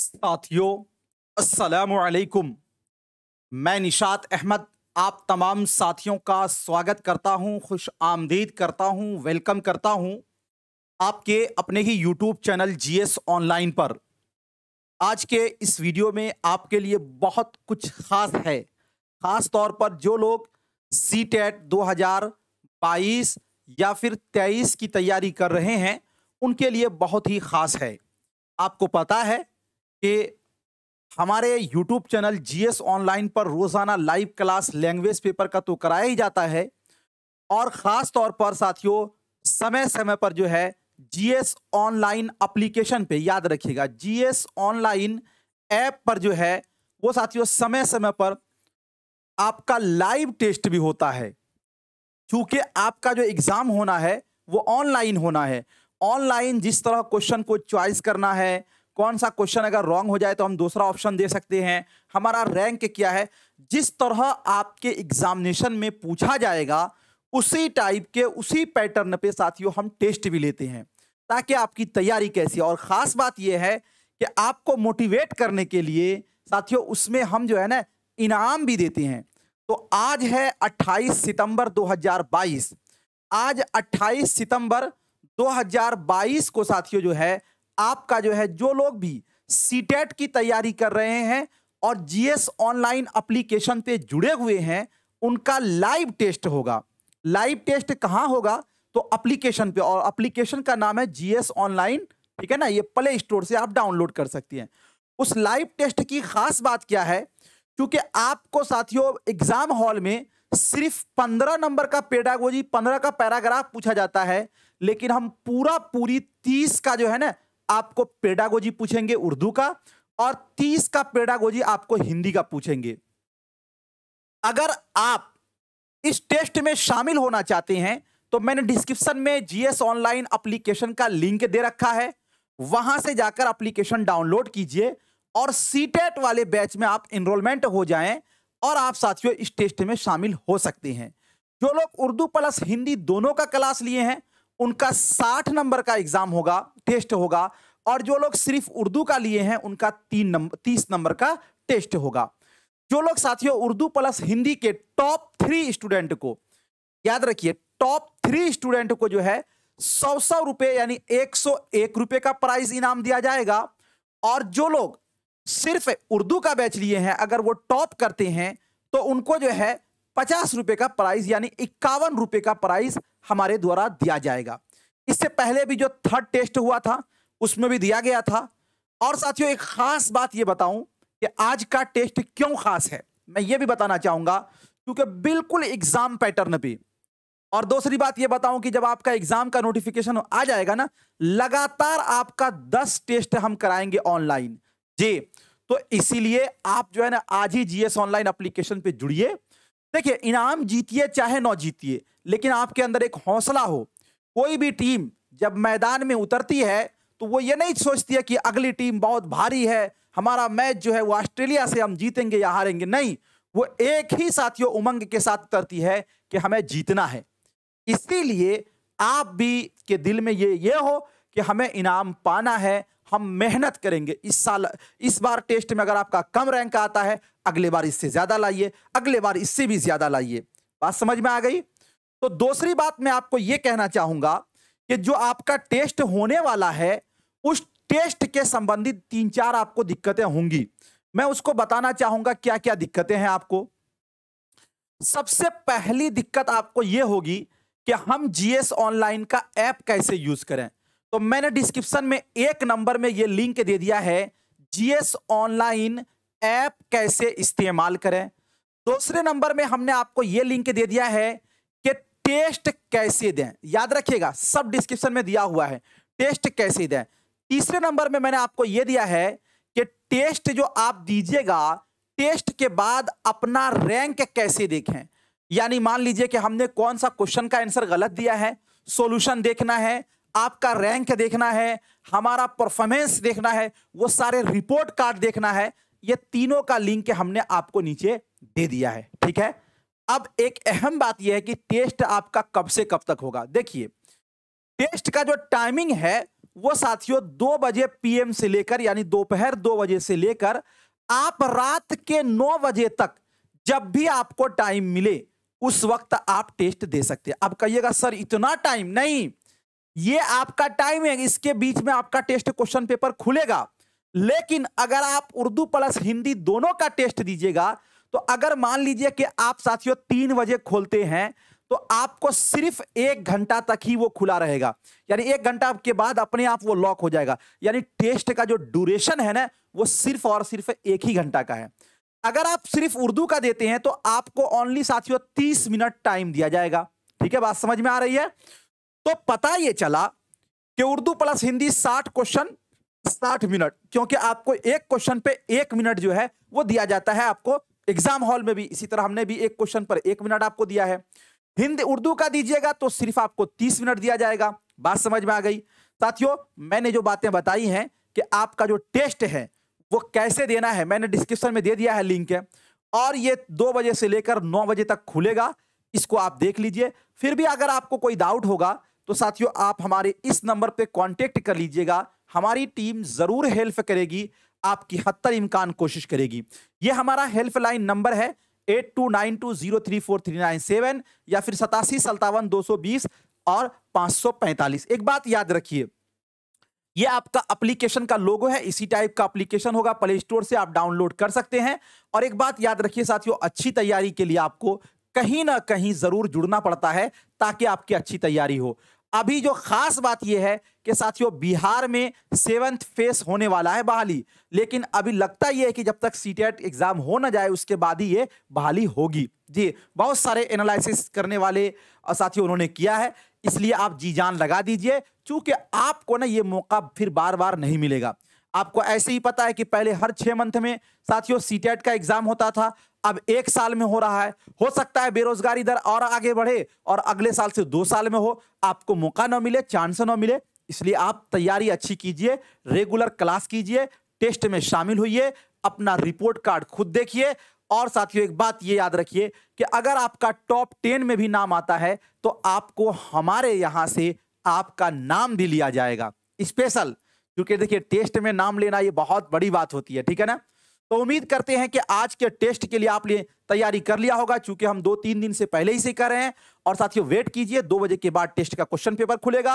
साथियों अस्सलाम वालेकुम मैं निशात अहमद आप तमाम साथियों का स्वागत करता हूं खुश आमदीद करता हूं वेलकम करता हूं आपके अपने ही यूट्यूब चैनल जीएस ऑनलाइन पर आज के इस वीडियो में आपके लिए बहुत कुछ ख़ास है ख़ास तौर पर जो लोग सी टेट दो या फिर तेईस की तैयारी कर रहे हैं उनके लिए बहुत ही ख़ास है आपको पता है कि हमारे यूट्यूब चैनल जीएस ऑनलाइन पर रोजाना लाइव क्लास लैंग्वेज पेपर का तो कराया ही जाता है और खास तौर पर साथियों समय समय पर जो है जीएस ऑनलाइन एप्लीकेशन पे याद रखिएगा जीएस ऑनलाइन ऐप पर जो है वो साथियों समय समय पर आपका लाइव टेस्ट भी होता है क्योंकि आपका जो एग्जाम होना है वो ऑनलाइन होना है ऑनलाइन जिस तरह क्वेश्चन को चॉइस करना है कौन सा क्वेश्चन अगर रॉन्ग हो जाए तो हम दूसरा ऑप्शन दे सकते हैं हमारा रैंक क्या है जिस तरह आपके एग्जामिनेशन में पूछा जाएगा उसी टाइप के उसी पैटर्न पे साथियों हम टेस्ट भी लेते हैं ताकि आपकी तैयारी कैसी और ख़ास बात यह है कि आपको मोटिवेट करने के लिए साथियों उसमें हम जो है ना इनाम भी देते हैं तो आज है 28 सितंबर 2022 आज 28 सितंबर 2022 को साथियों जो है आपका जो है जो लोग भी सीटेट की तैयारी कर रहे हैं और जीएस ऑनलाइन एप्लीकेशन पे जुड़े हुए हैं उनका लाइव टेस्ट होगा लाइव टेस्ट कहाँ होगा तो अप्लीकेशन पे और अप्लीकेशन का नाम है जीएस ऑनलाइन ठीक है ना ये प्ले स्टोर से आप डाउनलोड कर सकती हैं उस लाइव टेस्ट की खास बात क्या है क्योंकि आपको साथियों एग्जाम हॉल में सिर्फ पंद्रह नंबर का पेडागोजी पंद्रह का पैराग्राफ पूछा जाता है लेकिन हम पूरा पूरी तीस का जो है ना आपको पेडागोजी पूछेंगे उर्दू का और तीस का पेडागोजी आपको हिंदी का पूछेंगे अगर आप इस टेस्ट में शामिल होना चाहते हैं तो मैंने डिस्क्रिप्शन में जीएस ऑनलाइन अप्लीकेशन का लिंक दे रखा है वहां से जाकर अप्लीकेशन डाउनलोड कीजिए और सीटेट वाले बैच में आप इनरोलमेंट हो जाएं और आप साथियों इस टेस्ट में शामिल हो सकते हैं जो लोग उर्दू प्लस हिंदी दोनों का क्लास लिए हैं उनका साठ नंबर का एग्जाम होगा टेस्ट होगा और जो लोग सिर्फ उर्दू का लिए हैं उनका तीन नंबर तीस नंबर का टेस्ट होगा जो लोग साथियों उर्दू प्लस हिंदी के टॉप थ्री स्टूडेंट को याद रखिए टॉप थ्री स्टूडेंट को जो है सौ सौ रुपये यानी एक सौ एक रुपये का प्राइज इनाम दिया जाएगा और जो लोग सिर्फ उर्दू का बैच लिए हैं अगर वो टॉप करते हैं तो उनको जो है पचास रुपये का प्राइज यानी इक्यावन रुपये का प्राइज हमारे द्वारा दिया जाएगा इससे पहले भी जो थर्ड टेस्ट हुआ था उसमें भी दिया गया था और साथियों एक खास बात ये बताऊं कि आज का टेस्ट क्यों खास है मैं ये भी बताना चाहूंगा क्योंकि बिल्कुल एग्जाम पैटर्न भी और दूसरी बात यह बताऊं कि जब आपका एग्जाम का नोटिफिकेशन आ जाएगा ना लगातार आपका दस टेस्ट हम कराएंगे ऑनलाइन जी तो इसीलिए आप जो है ना आज ही जीएस ऑनलाइन एप्लीकेशन पे जुड़िए देखिए इनाम जीतिए चाहे ना जीतिए लेकिन आपके अंदर एक हौसला हो कोई भी टीम जब मैदान में उतरती है तो वो ये नहीं सोचती है कि अगली टीम बहुत भारी है हमारा मैच जो है वो ऑस्ट्रेलिया से हम जीतेंगे या हारेंगे नहीं वो एक ही साथियों उमंग के साथ उतरती है कि हमें जीतना है इसीलिए आप भी के दिल में ये ये हो कि हमें इनाम पाना है हम मेहनत करेंगे इस साल इस बार टेस्ट में अगर आपका कम रैंक आता है अगले बार इससे ज़्यादा लाइए अगले बार इससे भी ज़्यादा लाइए बात समझ में आ गई तो दूसरी बात मैं आपको यह कहना चाहूंगा कि जो आपका टेस्ट होने वाला है उस टेस्ट के संबंधित तीन चार आपको दिक्कतें होंगी मैं उसको बताना चाहूंगा क्या क्या दिक्कतें हैं आपको सबसे पहली दिक्कत आपको यह होगी कि हम जीएस ऑनलाइन का ऐप कैसे यूज करें तो मैंने डिस्क्रिप्शन में एक नंबर में ये लिंक दे दिया है जीएस ऑनलाइन ऐप कैसे इस्तेमाल करें दूसरे नंबर में हमने आपको ये लिंक दे दिया है कि टेस्ट कैसे दें याद रखिएगा सब डिस्क्रिप्शन में दिया हुआ है टेस्ट कैसे दें तीसरे नंबर में मैंने आपको ये दिया है कि टेस्ट जो आप दीजिएगा टेस्ट के बाद अपना रैंक कैसे देखें यानी मान लीजिए कि हमने कौन सा क्वेश्चन का आंसर गलत दिया है सॉल्यूशन देखना है आपका रैंक देखना है हमारा परफॉर्मेंस देखना है वो सारे रिपोर्ट कार्ड देखना है ये तीनों का लिंक हमने आपको नीचे दे दिया है ठीक है अब एक अहम बात यह है कि टेस्ट आपका कब से कब तक होगा देखिए टेस्ट का जो टाइमिंग है वो साथियों दो बजे पीएम से लेकर यानी दोपहर दो बजे से लेकर आप रात के नौ बजे तक जब भी आपको टाइम मिले उस वक्त आप टेस्ट दे सकते हैं अब कहिएगा सर इतना टाइम नहीं ये आपका टाइम है इसके बीच में आपका टेस्ट क्वेश्चन पेपर खुलेगा लेकिन अगर आप उर्दू प्लस हिंदी दोनों का टेस्ट दीजिएगा तो अगर मान लीजिए कि आप साथियों तीन बजे खोलते हैं तो आपको सिर्फ एक घंटा तक ही वो खुला रहेगा यानी एक घंटा के बाद अपने आप वो लॉक हो जाएगा यानी टेस्ट का जो ड्यूरेशन है ना वो सिर्फ और सिर्फ एक ही घंटा का है अगर आप सिर्फ उर्दू का देते हैं तो आपको ओनली साथियों तीस मिनट टाइम दिया जाएगा ठीक है बात समझ में आ रही है तो पता ये चला कि उर्दू प्लस हिंदी साठ क्वेश्चन साठ मिनट क्योंकि आपको एक क्वेश्चन पे एक मिनट जो है वो दिया जाता है आपको एग्जाम हॉल में भी इसी तरह हमने भी एक क्वेश्चन पर एक मिनट आपको दिया है हिंदी उर्दू का दीजिएगा तो सिर्फ आपको तीस मिनट दिया जाएगा बात समझ में आ गई साथियों मैंने जो बातें बताई हैं कि आपका जो टेस्ट है वो कैसे देना है मैंने डिस्क्रिप्शन में दे दिया है लिंक है और ये दो बजे से लेकर नौ बजे तक खुलेगा इसको आप देख लीजिए फिर भी अगर आपको कोई डाउट होगा तो साथियों आप हमारे इस नंबर पे कांटेक्ट कर लीजिएगा हमारी टीम ज़रूर हेल्प करेगी आपकी हत्तर इम्कान कोशिश करेगी ये हमारा हेल्पलाइन नंबर है eight two nine two zero three four three nine seven या फिर सतासी सत्तावन दो सौ बीस और पाँच सौ पैंतालीस एक बात याद रखिए ये आपका एप्लीकेशन का लोगो है इसी टाइप का एप्लीकेशन होगा प्ले स्टोर से आप डाउनलोड कर सकते हैं और एक बात याद रखिए साथियों अच्छी तैयारी के लिए आपको कहीं ना कहीं जरूर जुड़ना पड़ता है ताकि आपकी अच्छी तैयारी हो अभी जो खास बात यह है कि साथियों बिहार में सेवंथ फेस होने वाला है बहाली लेकिन अभी लगता यह है कि जब तक सी एग्जाम हो ना जाए उसके बाद ही ये बहाली होगी जी बहुत सारे एनालिसिस करने वाले साथियों उन्होंने किया है इसलिए आप जी जान लगा दीजिए क्योंकि आपको ना ये मौका फिर बार बार नहीं मिलेगा आपको ऐसे ही पता है कि पहले हर छः मंथ में साथियों सी का एग्जाम होता था अब एक साल में हो रहा है हो सकता है बेरोजगारी दर और आगे बढ़े और अगले साल से दो साल में हो आपको मौका ना मिले चांस ना मिले इसलिए आप तैयारी अच्छी कीजिए रेगुलर क्लास कीजिए टेस्ट में शामिल होइए अपना रिपोर्ट कार्ड खुद देखिए और साथियों एक बात ये याद रखिए कि अगर आपका टॉप टेन में भी नाम आता है तो आपको हमारे यहाँ से आपका नाम भी लिया जाएगा स्पेशल क्योंकि देखिए टेस्ट में नाम लेना ये बहुत बड़ी बात होती है ठीक है ना तो उम्मीद करते हैं कि आज के टेस्ट के लिए आपने तैयारी कर लिया होगा चूंकि हम दो तीन दिन से पहले ही से कर रहे हैं और साथियों वेट कीजिए दो बजे के बाद टेस्ट का क्वेश्चन पेपर खुलेगा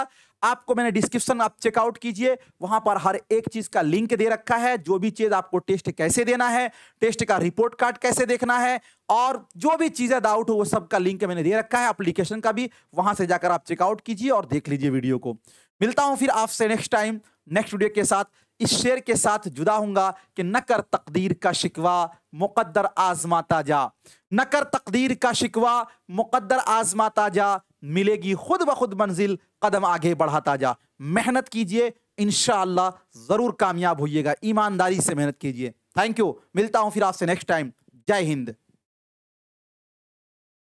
आपको मैंने डिस्क्रिप्शन आप चेकआउट कीजिए वहां पर हर एक चीज का लिंक दे रखा है जो भी चीज आपको टेस्ट कैसे देना है टेस्ट का रिपोर्ट कार्ड कैसे देखना है और जो भी चीजें डाउट हो वो सबका लिंक मैंने दे रखा है अप्लीकेशन का भी वहां से जाकर आप चेकआउट कीजिए और देख लीजिए वीडियो को मिलता हूं फिर आपसे नेक्स्ट टाइम नेक्स्ट वीडियो के साथ इस शेर के साथ जुदा हूँगा कि नकर तकदीर का शिकवा मुकद्दर आजमाता जा नकर तकदीर का शिकवा मुकद्दर आजमाता जा मिलेगी खुद ब खुद मंजिल कदम आगे बढ़ाता जा मेहनत कीजिए इन ज़रूर कामयाब होइएगा ईमानदारी से मेहनत कीजिए थैंक यू मिलता हूँ फिर आपसे नेक्स्ट टाइम जय हिंद